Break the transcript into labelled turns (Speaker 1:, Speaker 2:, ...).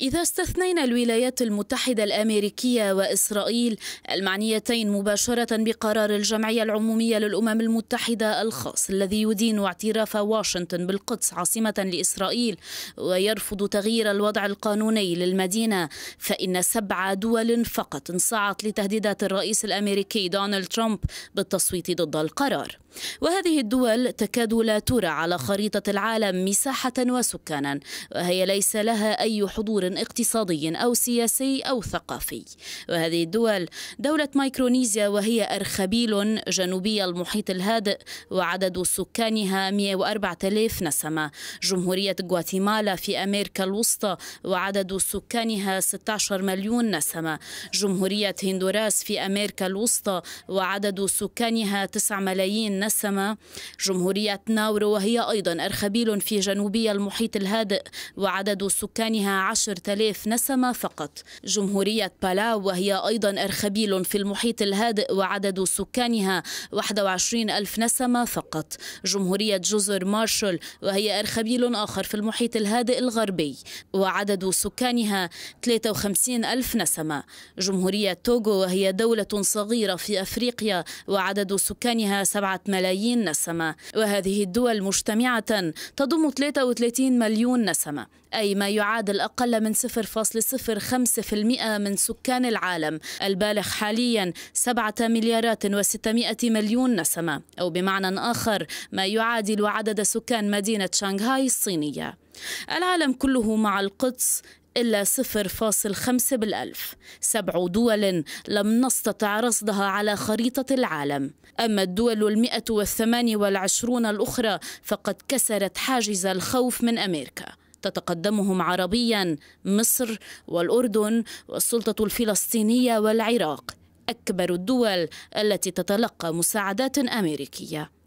Speaker 1: إذا استثنينا الولايات المتحدة الأمريكية وإسرائيل المعنيتين مباشرة بقرار الجمعية العمومية للأمم المتحدة الخاص الذي يدين اعتراف واشنطن بالقدس عاصمة لإسرائيل ويرفض تغيير الوضع القانوني للمدينة فإن سبع دول فقط انصعت لتهديدات الرئيس الأمريكي دونالد ترامب بالتصويت ضد القرار وهذه الدول تكاد لا ترى على خريطة العالم مساحة وسكانا وهي ليس لها أي حضور اقتصادي أو سياسي أو ثقافي وهذه الدول دولة مايكرونيزيا وهي أرخبيل جنوبي المحيط الهادئ وعدد سكانها 104000 نسمة جمهورية غواتيمالا في أمريكا الوسطى وعدد سكانها 16 مليون نسمة جمهورية هندوراس في أمريكا الوسطى وعدد سكانها 9 ملايين نسمة جمهورية ناورو وهي أيضا أرخبيل في جنوبي المحيط الهادئ وعدد سكانها 10 10,000 نسمة فقط جمهورية بالاو وهي أيضا أرخبيل في المحيط الهادئ وعدد سكانها 21000 نسمة فقط جمهورية جزر مارشال وهي أرخبيل آخر في المحيط الهادئ الغربي وعدد سكانها 53000 نسمة جمهورية توغو وهي دولة صغيرة في أفريقيا وعدد سكانها 7 ملايين نسمة وهذه الدول مجتمعة تضم 33 مليون نسمة أي ما يعادل أقل من 0.05% من سكان العالم البالغ حاليا 7 مليارات و600 مليون نسمة أو بمعنى آخر ما يعادل عدد سكان مدينة شانغهاي الصينية العالم كله مع القدس إلا 0.5 بالألف سبع دول لم نستطع رصدها على خريطة العالم أما الدول المئة والثمان والعشرون الأخرى فقد كسرت حاجز الخوف من أمريكا تتقدمهم عربيا مصر والاردن والسلطه الفلسطينيه والعراق اكبر الدول التي تتلقى مساعدات امريكيه